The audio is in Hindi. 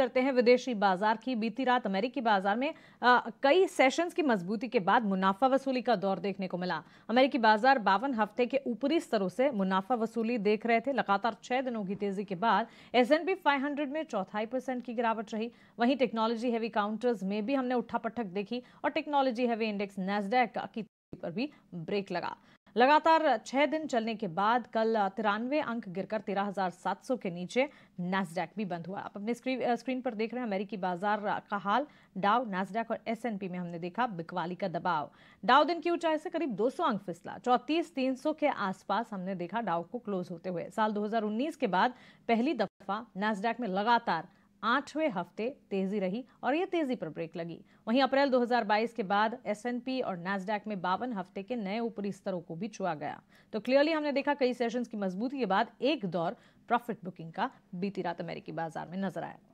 करते हैं विदेशी बाजार की बीती रात अमेरिकी बाजार में आ, कई सेशंस की मजबूती के बाद मुनाफा वसूली का दौर देखने को मिला अमेरिकी बाजार बावन हफ्ते के ऊपरी स्तरों से मुनाफा वसूली देख रहे थे लगातार छह दिनों की तेजी के बाद एस एन में चौथाई परसेंट की गिरावट रही वहीं टेक्नोलॉजी हैवी काउंटर्स में भी हमने उठा देखी और टेक्नोलॉजी हैवी इंडेक्स नेसडेक की पर भी ब्रेक लगा लगातार छह दिन चलने के बाद कल तिरानवे अंक गिरकर 13,700 के नीचे नैसडैक भी बंद हुआ आप अपने स्क्रीन पर देख रहे हैं अमेरिकी बाजार का हाल डाउ नैसडैक और एसएनपी में हमने देखा बिकवाली का दबाव डाउ दिन की ऊंचाई से करीब 200 अंक फिसला तीन सौ के आसपास हमने देखा डाउ को क्लोज होते हुए साल दो के बाद पहली दफा नैसडैक में लगातार आठवें हफ्ते तेजी रही और ये तेजी पर ब्रेक लगी वहीं अप्रैल 2022 के बाद पी और नैसडैक में बावन हफ्ते के नए ऊपरी स्तरों को भी छुआ गया तो क्लियरली हमने देखा कई सेशंस की मजबूती के बाद एक दौर प्रॉफिट बुकिंग का बीती रात अमेरिकी बाजार में नजर आया